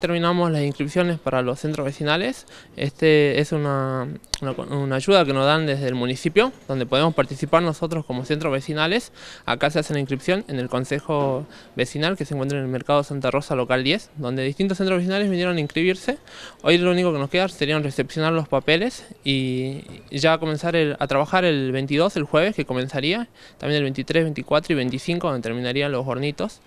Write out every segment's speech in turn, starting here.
Terminamos las inscripciones para los centros vecinales. Este es una, ayuda que nos dan desde el municipio, donde podemos participar nosotros como centros vecinales. Acá se hace la inscripción en el Consejo Vecinal, que se encuentra en el Mercado Santa Rosa Local 10, donde distintos centros vecinales vinieron a inscribirse. Hoy lo único que nos queda sería recepcionar los papeles y ya comenzar a trabajar el 22, el jueves, que comenzaría, también el 23, 24 y 25, donde terminarían los hornitos.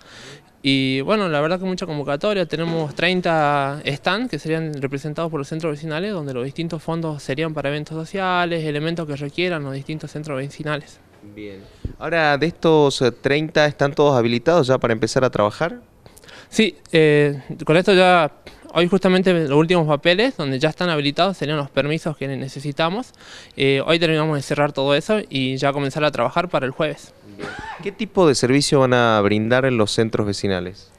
Y bueno, la verdad que mucha convocatoria, tenemos 30 stands que serían representados por los centros vecinales, donde los distintos fondos serían para eventos sociales, elementos que requieran los distintos centros vecinales. Bien. Ahora, de estos 30, eh, ¿están todos habilitados ya para empezar a trabajar? Sí, eh, con esto ya hoy justamente los últimos papeles donde ya están habilitados serían los permisos que necesitamos. Eh, hoy terminamos de cerrar todo eso y ya comenzar a trabajar para el jueves. ¿Qué tipo de servicio van a brindar en los centros vecinales?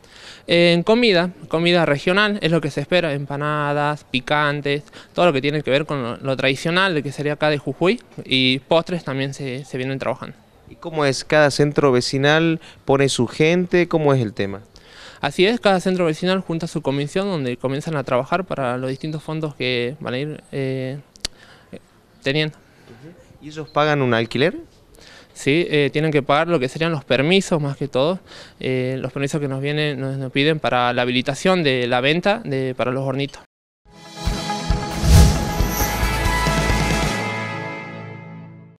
En comida, comida regional es lo que se espera, empanadas, picantes, todo lo que tiene que ver con lo, tradicional de que sería acá de Jujuy y postres también se, se vienen trabajando. ¿Y cómo es? ¿Cada centro vecinal pone su gente? ¿Cómo es el tema? Así es, cada centro vecinal junta su comisión donde comienzan a trabajar para los distintos fondos que van a ir eh, teniendo. ¿Y ellos pagan un alquiler? ¿sí? Eh, tienen que pagar lo que serían los permisos más que todo, eh, los permisos que nos, vienen, nos, nos, piden para la habilitación de la venta de, para los hornitos.